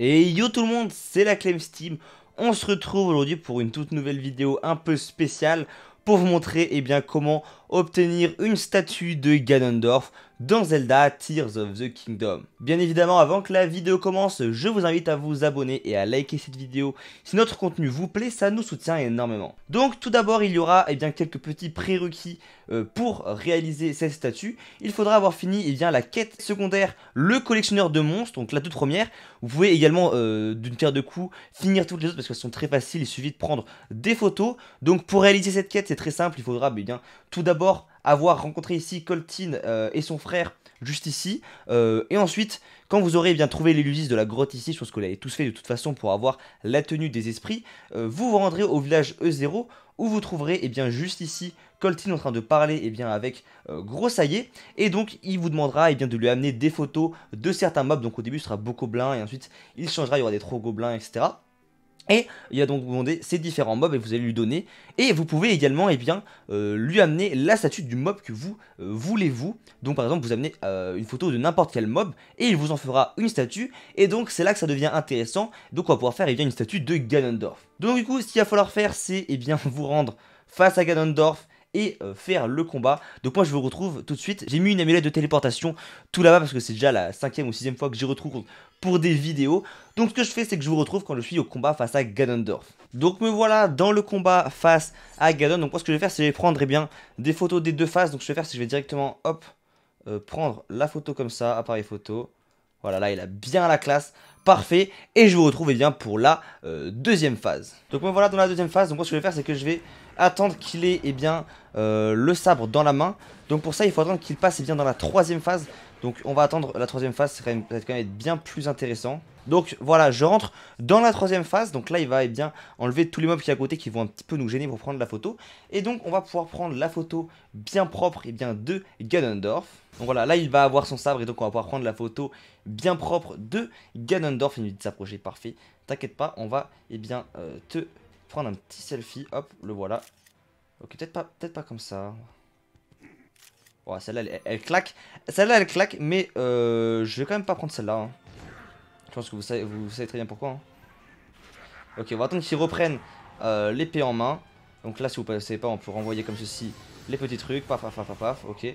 Et yo tout le monde, c'est la Clem Steam. On se retrouve aujourd'hui pour une toute nouvelle vidéo un peu spéciale pour vous montrer eh bien, comment obtenir une statue de Ganondorf dans Zelda Tears of the Kingdom. Bien évidemment, avant que la vidéo commence, je vous invite à vous abonner et à liker cette vidéo. Si notre contenu vous plaît, ça nous soutient énormément. Donc tout d'abord, il y aura eh bien, quelques petits prérequis euh, pour réaliser cette statue. Il faudra avoir fini et eh bien, la quête secondaire, le collectionneur de monstres, donc la toute première. Vous pouvez également, euh, d'une terre de coups, finir toutes les autres parce qu'elles sont très faciles, il suffit de prendre des photos. Donc pour réaliser cette quête, c'est très simple, il faudra eh bien, tout d'abord d'abord avoir rencontré ici Coltine euh, et son frère juste ici. Euh, et ensuite, quand vous aurez bien trouvé l'élusis de la grotte ici, je pense que vous l'avez tous fait de toute façon pour avoir la tenue des esprits, euh, vous vous rendrez au village E0 où vous trouverez et eh bien juste ici Coltine en train de parler et eh bien, avec euh, Et donc, il vous demandera et eh bien, de lui amener des photos de certains mobs. Donc, au début, ce sera blin Et ensuite, il changera, il y aura des gobelins, etc. Et il a donc vous demander ces différents mobs et vous allez lui donner. Et vous pouvez également eh bien, euh, lui amener la statue du mob que vous euh, voulez vous. Donc par exemple vous amenez euh, une photo de n'importe quel mob et il vous en fera une statue. Et donc c'est là que ça devient intéressant. Donc on va pouvoir faire eh une statue de Ganondorf. Donc du coup ce qu'il va falloir faire c'est eh bien, vous rendre face à Ganondorf euh, faire le combat. Donc moi je vous retrouve tout de suite. J'ai mis une amulette de téléportation tout là-bas parce que c'est déjà la cinquième ou sixième fois que j'y retrouve pour des vidéos. Donc ce que je fais c'est que je vous retrouve quand je suis au combat face à Ganondorf. Donc me voilà dans le combat face à Ganon. Donc moi ce que je vais faire c'est je vais prendre et eh bien, des photos des deux faces. Donc ce que je vais faire c'est que je vais directement hop euh, prendre la photo comme ça, appareil photo. Voilà, là, il a bien la classe. Parfait. Et je vous retrouve eh bien pour la euh, deuxième phase. Donc moi voilà dans la deuxième phase. Donc moi ce que je vais faire c'est que je vais attendre qu'il ait eh bien euh, le sabre dans la main. Donc pour ça il faut attendre qu'il passe eh bien dans la troisième phase donc on va attendre la troisième phase, ça va quand même être bien plus intéressant. Donc voilà, je rentre dans la troisième phase. Donc là, il va et eh bien enlever tous les mobs qui sont à côté qui vont un petit peu nous gêner pour prendre la photo. Et donc, on va pouvoir prendre la photo bien propre et eh bien de Ganondorf. Donc voilà, là, il va avoir son sabre et donc on va pouvoir prendre la photo bien propre de Ganondorf. Il nous dit de s'approcher, parfait. T'inquiète pas, on va eh bien euh, te prendre un petit selfie. Hop, le voilà. Ok, peut-être pas, peut pas comme ça. Oh, celle-là, elle, claque. Celle-là, elle claque, mais euh, je vais quand même pas prendre celle-là. Hein. Je pense que vous savez, très bien pourquoi. Hein. Ok, on va attendre qu'il reprennent euh, l'épée en main. Donc là, si vous ne savez pas, on peut renvoyer comme ceci les petits trucs. Paf, paf, paf, paf, paf. Ok.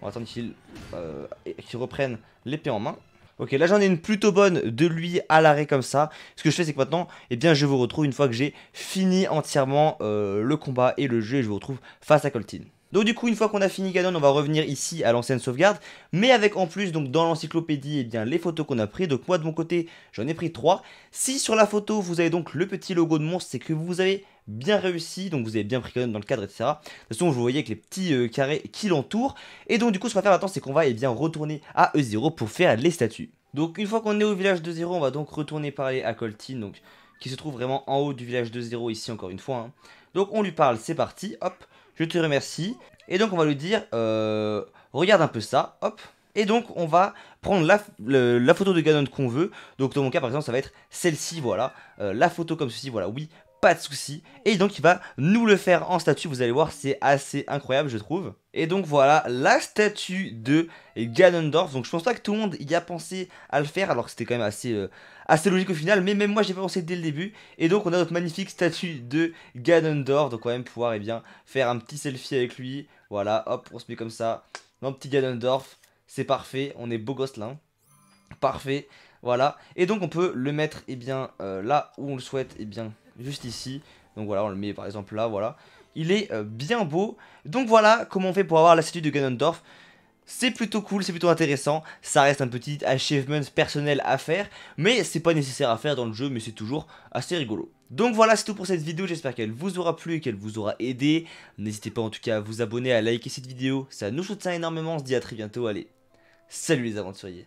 On va attendre qu'il reprenne euh, reprennent l'épée en main. Ok, là j'en ai une plutôt bonne de lui à l'arrêt comme ça. Ce que je fais c'est que maintenant, eh bien je vous retrouve une fois que j'ai fini entièrement le combat et le jeu et je vous retrouve face à Coltine. Donc du coup, une fois qu'on a fini Ganon, on va revenir ici à l'ancienne sauvegarde, mais avec en plus donc dans l'encyclopédie et eh bien les photos qu'on a prises. Donc moi de mon côté, j'en ai pris 3. Si sur la photo, vous avez donc le petit logo de monstre, c'est que vous avez bien réussi, donc vous avez bien pris Ganon dans le cadre, etc. De toute façon, vous voyez avec les petits euh, carrés qui l'entourent. Et donc du coup, ce qu'on va faire maintenant, c'est qu'on va eh bien retourner à E0 pour faire les statues. Donc une fois qu'on est au village de 0, on va donc retourner parler à Coltine, donc qui se trouve vraiment en haut du village de 0 ici encore une fois. Hein. Donc on lui parle, c'est parti, hop je te remercie. Et donc on va lui dire, euh, regarde un peu ça, hop. Et donc on va prendre la, photo de Ganon qu'on veut. Donc dans mon cas par exemple ça va être celle-ci, voilà. Euh, la photo comme ceci, voilà, oui, pas de souci. Et donc il va nous le faire en statue, vous allez voir, c'est assez incroyable je trouve. Et donc voilà, la statue de Ganondorf. Donc je pense pas que tout le monde y a pensé à le faire, alors que c'était quand même assez, euh, assez logique au final. Mais même moi j'ai pas pensé dès le début. Et donc on a notre magnifique statue de Ganondorf. Donc on va même pouvoir et eh bien, faire un petit selfie avec lui. Voilà, hop, on se met comme ça. mon petit Ganondorf. C'est parfait, on est beau gosse là hein. Parfait, voilà. Et donc on peut le mettre et eh bien, euh, là où on le souhaite, et eh bien, juste ici. Donc voilà, on le met par exemple là, voilà. Il est euh, bien beau. Donc voilà comment on fait pour avoir la statue de Ganondorf. C'est plutôt cool, c'est plutôt intéressant, ça reste un petit achievement personnel à faire, mais c'est pas nécessaire à faire dans le jeu, mais c'est toujours assez rigolo. Donc voilà, c'est tout pour cette vidéo, j'espère qu'elle vous aura plu et qu'elle vous aura aidé. N'hésitez pas en tout cas à vous abonner, à liker cette vidéo, ça nous soutient énormément, on se dit à très bientôt, allez, salut les aventuriers